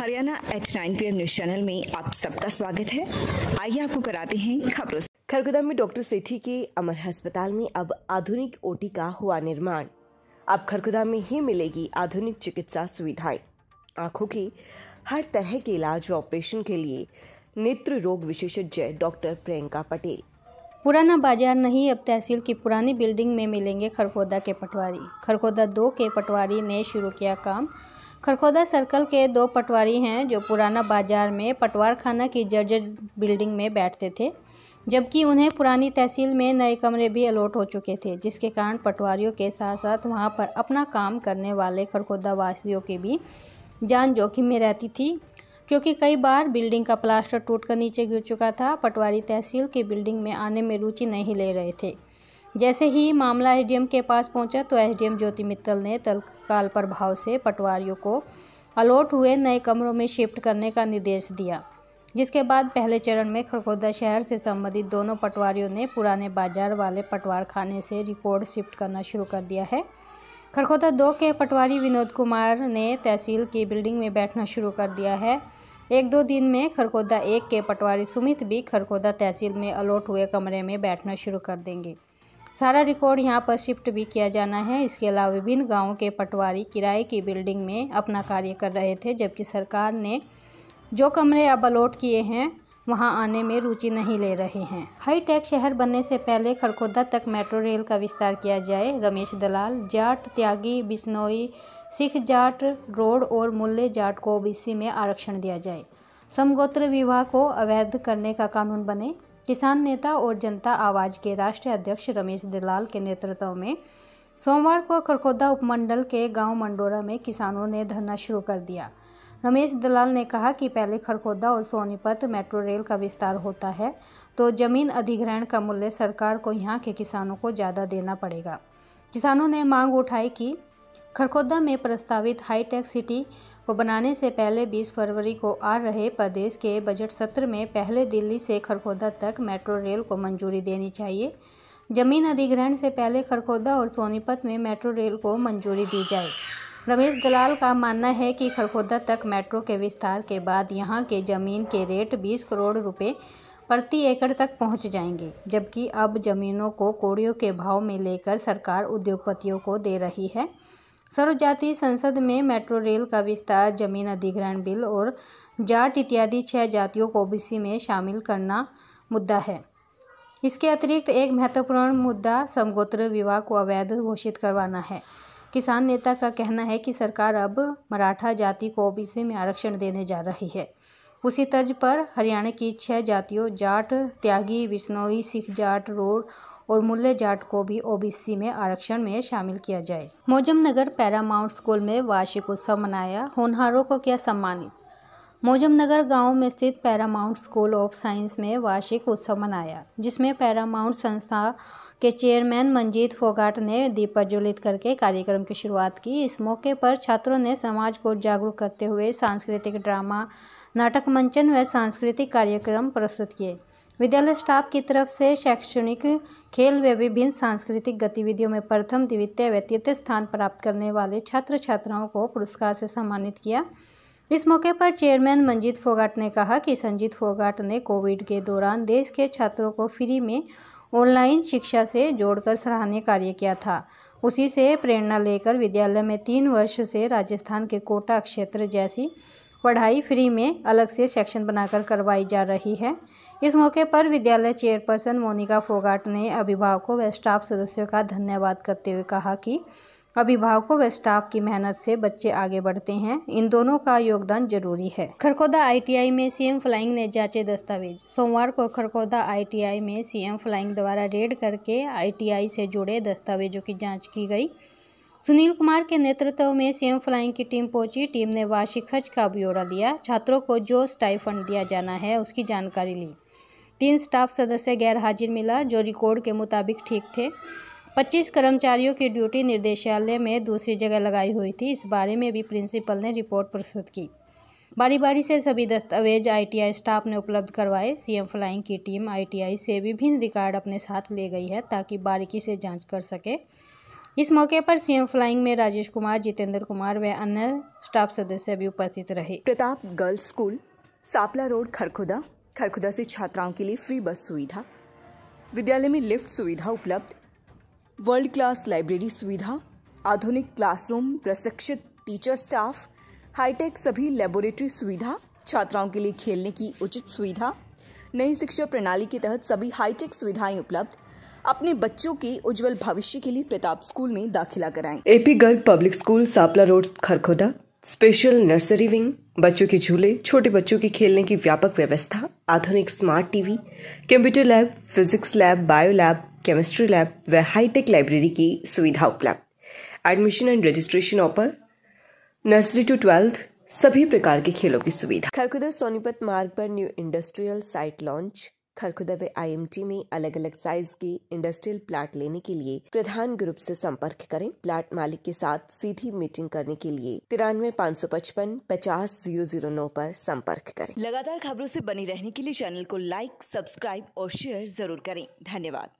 Haryana eight nine P news channel में आप सबका स्वागत है आइए आपको कराते हैं खबरों खरगोदा में डॉक्टर सेठी के अमर अस्पताल में अब आधुनिक ओटी का हुआ निर्माण अब खरगोदा में ही मिलेगी आधुनिक चिकित्सा सुविधाएं आंखों की हर तरह के इलाज व ऑपरेशन के लिए नेत्र रोग विशेषज्ञ डॉक्टर प्रियंका पटेल पुराना बाजार नहीं अब तहसील की पुरानी बिल्डिंग में मिलेंगे खरखोदा के पटवारी खरखोदा दो के पटवारी ने शुरू किया काम खरखोदा सर्कल के दो पटवारी हैं जो पुराना बाजार में पटवार खाना की जर्जर बिल्डिंग में बैठते थे जबकि उन्हें पुरानी तहसील में नए कमरे भी अलॉट हो चुके थे जिसके कारण पटवारियों के साथ साथ वहाँ पर अपना काम करने वाले खरखोदा वासियों की भी जान जोखिम में रहती थी क्योंकि कई बार बिल्डिंग का प्लास्टर टूटकर नीचे गिर चुका था पटवारी तहसील की बिल्डिंग में आने में रुचि नहीं ले रहे थे जैसे ही मामला एसडीएम के पास पहुंचा तो एसडीएम ज्योति मित्तल ने तल तत्काल प्रभाव से पटवारियों को अलॉट हुए नए कमरों में शिफ्ट करने का निर्देश दिया जिसके बाद पहले चरण में खड़खोदा शहर से संबंधित दोनों पटवारियों ने पुराने बाजार वाले पटवार खाने से रिकॉर्ड शिफ्ट करना शुरू कर दिया है खड़खोदा दो के पटवारी विनोद कुमार ने तहसील की बिल्डिंग में बैठना शुरू कर दिया है एक दो दिन में खरखोदा एक के पटवारी सुमित भी खरखोदा तहसील में अलॉट हुए कमरे में बैठना शुरू कर देंगे सारा रिकॉर्ड यहाँ पर शिफ्ट भी किया जाना है इसके अलावा विभिन्न गाँव के पटवारी किराए की बिल्डिंग में अपना कार्य कर रहे थे जबकि सरकार ने जो कमरे अब अलॉट किए हैं वहाँ आने में रुचि नहीं ले रहे हैं हाईटेक शहर बनने से पहले खरखोदा तक मेट्रो रेल का विस्तार किया जाए रमेश दलाल जाट त्यागी बिश्नोई सिख जाट रोड और मूल्य जाट को ओबीसी में आरक्षण दिया जाए समगोत्र विवाह को अवैध करने का कानून बने किसान नेता और जनता आवाज के राष्ट्रीय अध्यक्ष रमेश दलाल के नेतृत्व में सोमवार को खरखोदा उपमंडल के गांव मंडोरा में किसानों ने धरना शुरू कर दिया रमेश दलाल ने कहा कि पहले खरखोदा और सोनीपत मेट्रो रेल का विस्तार होता है तो जमीन अधिग्रहण का मूल्य सरकार को यहाँ के किसानों को ज़्यादा देना पड़ेगा किसानों ने मांग उठाई कि खरखोदा में प्रस्तावित हाईटेक सिटी को बनाने से पहले 20 फरवरी को आ रहे प्रदेश के बजट सत्र में पहले दिल्ली से खरखोदा तक मेट्रो रेल को मंजूरी देनी चाहिए जमीन अधिग्रहण से पहले खरखोदा और सोनीपत में मेट्रो रेल को मंजूरी दी जाए रमेश दलाल का मानना है कि खरखोदा तक मेट्रो के विस्तार के बाद यहां के ज़मीन के रेट 20 करोड़ रुपए प्रति एकड़ तक पहुंच जाएंगे जबकि अब ज़मीनों को कोड़ियों के भाव में लेकर सरकार उद्योगपतियों को दे रही है सर्वजातीय संसद में मेट्रो रेल का विस्तार जमीन अधिग्रहण बिल और जाट इत्यादि छह जातियों को ओबीसी में शामिल करना मुद्दा है इसके अतिरिक्त एक महत्वपूर्ण मुद्दा समगोत्र विवाह को अवैध घोषित करवाना है किसान नेता का कहना है कि सरकार अब मराठा जाति को ओबीसी में आरक्षण देने जा रही है उसी तर्ज पर हरियाणा की छह जातियों जाट त्यागी बिश्नोई सिख जाट रोड और मुल्ले जाट को भी ओबीसी में आरक्षण में शामिल किया जाए मोजम नगर पैरामाउंट स्कूल में वार्षिक उत्सव मनाया होनहारों को किया सम्मानित मोजमनगर गांव में स्थित पैरामाउंट स्कूल ऑफ साइंस में वार्षिक उत्सव मनाया जिसमें पैरामाउंट संस्था के चेयरमैन मंजीत फोगाट ने दीप प्रज्वलित करके कार्यक्रम की शुरुआत की इस मौके पर छात्रों ने समाज को जागरूक करते हुए सांस्कृतिक ड्रामा नाटक मंचन व सांस्कृतिक कार्यक्रम प्रस्तुत किए विद्यालय स्टाफ की तरफ से शैक्षणिक खेल व विभिन्न सांस्कृतिक गतिविधियों में प्रथम द्वितीय व तृतीय स्थान प्राप्त करने वाले छात्र छात्राओं को पुरस्कार से सम्मानित किया इस मौके पर चेयरमैन मंजीत फोगाट ने कहा कि संजीत फोगाट ने कोविड के दौरान देश के छात्रों को फ्री में ऑनलाइन शिक्षा से जोड़कर सराहनीय कार्य किया था उसी से प्रेरणा लेकर विद्यालय में तीन वर्ष से राजस्थान के कोटा क्षेत्र जैसी पढ़ाई फ्री में अलग से सेक्शन बनाकर करवाई जा रही है इस मौके पर विद्यालय चेयरपर्सन मोनिका फोगाट ने अभिभावकों व स्टाफ सदस्यों का धन्यवाद करते हुए कहा कि अभिभावकों व स्टाफ की मेहनत से बच्चे आगे बढ़ते हैं इन दोनों का योगदान जरूरी है खरखोदा आईटीआई में सीएम फ्लाइंग ने जांचे दस्तावेज सोमवार को खरखोदा आईटीआई में सीएम फ्लाइंग द्वारा रेड करके आईटीआई से जुड़े दस्तावेजों की जांच की गई सुनील कुमार के नेतृत्व में सीएम फ्लाइंग की टीम पहुंची टीम ने वार्षिक खर्च का ब्यौरा लिया छात्रों को जो स्टाइफंड दिया जाना है उसकी जानकारी ली तीन स्टाफ सदस्य गैर हाजिर मिला जो रिकॉर्ड के मुताबिक ठीक थे 25 कर्मचारियों की ड्यूटी निर्देशालय में दूसरी जगह लगाई हुई थी इस बारे में भी प्रिंसिपल ने रिपोर्ट प्रस्तुत की बारी बारी से सभी दस्तावेज आईटीआई स्टाफ ने उपलब्ध करवाए सीएम फ्लाइंग की टीम आईटीआई से विभिन्न रिकॉर्ड अपने साथ ले गई है ताकि बारीकी से जांच कर सके इस मौके पर सीएम फ्लाइंग में राजेश कुमार जितेंद्र कुमार व अन्य स्टाफ सदस्य भी उपस्थित रहे Pratap girls school Sampla road Kharkhoda Kharkhoda से छात्राओं के लिए फ्री बस सुविधा विद्यालय में लिफ्ट सुविधा उपलब्ध वर्ल्ड क्लास लाइब्रेरी सुविधा आधुनिक क्लासरूम प्रशिक्षित टीचर स्टाफ हाईटेक सभी लेबोरेटरी सुविधा छात्राओं के लिए खेलने की उचित सुविधा नई शिक्षा प्रणाली के तहत सभी हाईटेक सुविधाएं उपलब्ध अपने बच्चों की उज्जवल भविष्य के लिए प्रताप स्कूल में दाखिला कराएं AP girl public school Sampla road Kharkhoda special nursery wing बच्चों के झूले छोटे बच्चों के खेलने की व्यापक व्यवस्था आधुनिक smart TV computer lab physics lab bio lab chemistry lab व हाईटेक लाइब्रेरी की सुविधा उपलब्ध admission and registration offer nursery to twelfth सभी प्रकार के खेलों की सुविधा खरखुदा सोनीपत मार्ग पर new industrial site launch Kharkhoda व आईएमटी में अलग अलग साइज के इंडस्ट्रियल प्लाट लेने के लिए प्रधान ग्रुप से संपर्क करें प्लाट मालिक के साथ सीधी मीटिंग करने के लिए तिरानवे पाँच सौ पचपन पचास जीरो जीरो नौ पर संपर्क करें लगातार खबरों से बने रहने के लिए चैनल को लाइक सब्सक्राइब और शेयर जरूर करें धन्यवाद